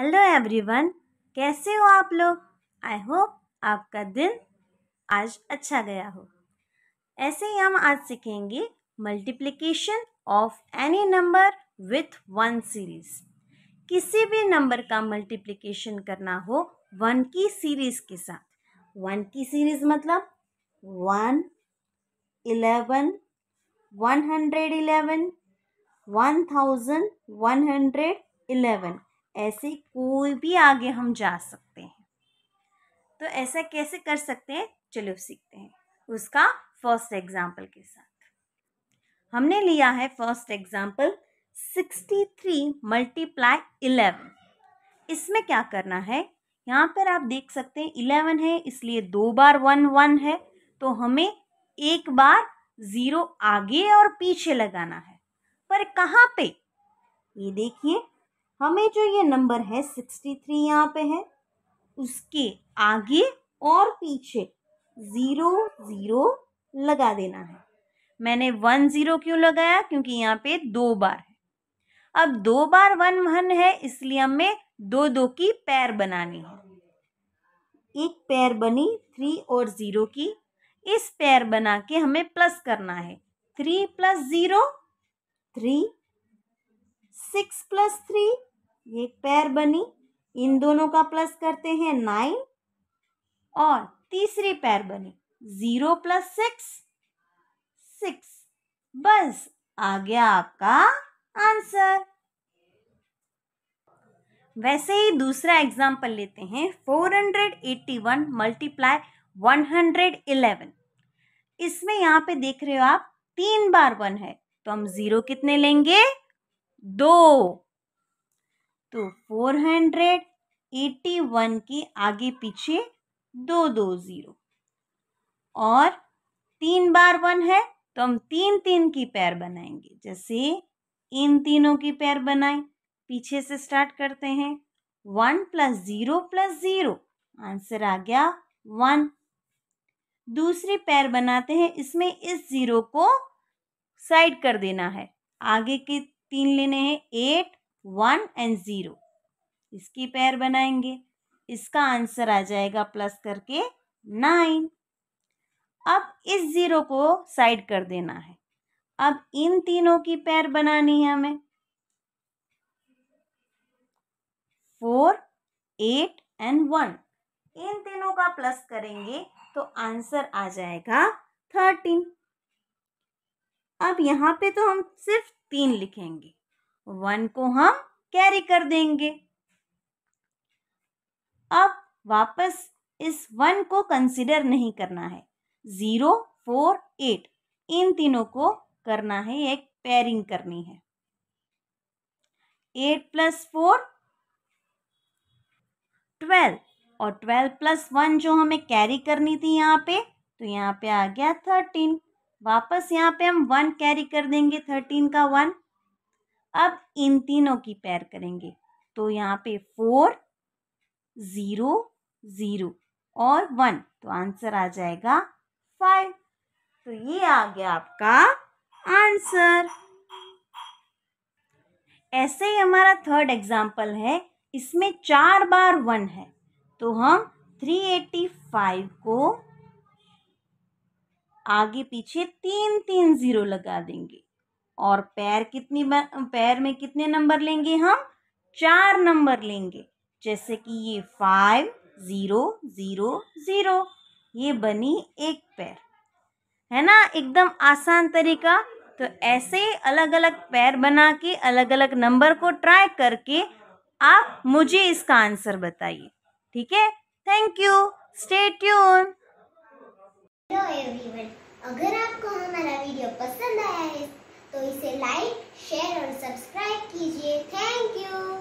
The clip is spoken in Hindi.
हेलो एवरीवन कैसे हो आप लोग आई होप आपका दिन आज अच्छा गया हो ऐसे ही हम आज सीखेंगे multiplication of any number with one series किसी भी नंबर का मल्टीप्लिकेशन करना हो वन की सीरीज के साथ वन की सीरीज मतलब one eleven one hundred eleven one thousand one hundred eleven ऐसे कोई भी आगे हम जा सकते हैं तो ऐसा कैसे कर सकते हैं चलो सीखते हैं उसका फर्स्ट एग्जाम्पल के साथ हमने लिया है first example sixty three multiply eleven इसमें क्या करना है यहाँ पर आप देख सकते हैं इलेवन है इसलिए दो बार वन वन है तो हमें एक बार ज़ीरो आगे और पीछे लगाना है पर कहाँ पे ये देखिए हमें जो ये नंबर है सिक्सटी थ्री यहाँ पे है उसके आगे और पीछे ज़ीरो ज़ीरो लगा देना है मैंने वन ज़ीरो क्यों लगाया क्योंकि यहाँ पे दो बार है अब दो बार वन वन है इसलिए हमें दो दो की पैर बनानी है एक पैर बनी थ्री और ज़ीरो की इस पैर बना के हमें प्लस करना है three plus zero three six plus three ये एक पैर बनी इन दोनों का प्लस करते हैं नाइन और तीसरी पैर बनी ज़ीरो प्लस सिक्स सिक्स बस आ गया आपका आंसर वैसे ही दूसरा एग्जाम्पल लेते हैं 481 मल्टीप्लाई 111 इसमें यहाँ पे देख रहे हो आप तीन बार वन है तो हम ज़ीरो कितने लेंगे दो तो फोर हंड्रेड एट्टी वन के आगे पीछे दो दो ज़ीरो और तीन बार वन है तो हम तीन तीन की पैर बनाएंगे जैसे इन तीनों की पैर बनाए पीछे से स्टार्ट करते हैं one plus zero plus zero answer आ गया वन दूसरी पैर बनाते हैं इसमें इस ज़ीरो को साइड कर देना है आगे के तीन लेने हैं एट वन एंड ज़ीरो इसकी पैर बनाएंगे इसका आंसर आ जाएगा प्लस करके नाइन अब इस ज़ीरो को साइड कर देना है अब इन तीनों की पैर बनानी है हमें फोर एट एंड वन इन तीनों का प्लस करेंगे तो आंसर आ जाएगा थर्टीन अब यहाँ पे तो हम सिर्फ तीन लिखेंगे वन को हम कैरी कर देंगे अब वापस इस वन को कंसिडर नहीं करना है ज़ीरो फोर एट इन तीनों को करना है एक पेयरिंग करनी है एट प्लस फोर ट्वेल्व और ट्वेल्व प्लस वन जो हमें कैरी करनी थी यहाँ पे तो यहाँ पे आ गया थर्टीन वापस यहाँ पे हम वन कैरी कर देंगे थर्टीन का वन अब इन तीनों की पैर करेंगे तो यहाँ पे फोर ज़ीरो ज़ीरो और वन तो आंसर आ जाएगा फाइव तो ये आ गया आपका आंसर ऐसे ही हमारा थर्ड एग्जाम्पल है इसमें चार बार वन है तो हम थ्री फाइव को आगे पीछे तीन तीन ज़ीरो लगा देंगे और पैर कितनी पैर में कितने नंबर लेंगे हम चार नंबर लेंगे जैसे कि ये फाइव ज़ीरो ज़ीरो ज़ीरो ये बनी एक पैर है ना एकदम आसान तरीका तो ऐसे अलग अलग पैर बना के अलग अलग नंबर को ट्राई करके आप मुझे इसका आंसर बताइए ठीक है thank you stay tuned hello everyone अगर आपको हमारा वीडियो पसंद आया है तो इसे लाइक शेयर और सब्सक्राइब कीजिए थैंक यू